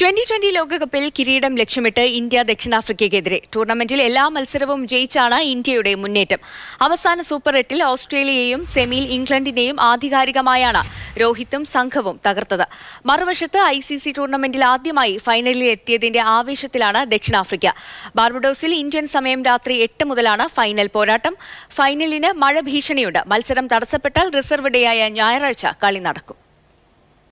twenty twenty ലോകകപ്പിൽ കിരീടം ലക്ഷ്യമിട്ട് ഇന്ത്യ ദക്ഷിണാഫ്രിക്കയ്ക്കെതിരെ ടൂർണമെന്റിൽ എല്ലാ മത്സരവും ജയിച്ചാണ് ഇന്ത്യയുടെ മുന്നേറ്റം അവസാന സൂപ്പർ എട്ടിൽ ഓസ്ട്രേലിയയും സെമിയിൽ ഇംഗ്ലണ്ടിനെയും ആധികാരികമായാണ് രോഹിത്തും സംഘവും തകർത്തത് മറുവശത്ത് ഐ സി സി ടൂർണമെന്റിൽ ആദ്യമായി ഫൈനലിൽ എത്തിയതിന്റെ ആവേശത്തിലാണ് ദക്ഷിണാഫ്രിക്ക ബാർബഡോസിൽ ഇന്ത്യൻ സമയം രാത്രി എട്ട് മുതലാണ് ഫൈനൽ പോരാട്ടം ഫൈനലിന് മഴ ഭീഷണിയുണ്ട് മത്സരം തടസ്സപ്പെട്ടാൽ റിസർവ് ഡേ ആയ ഞായറാഴ്ച കളി നടക്കും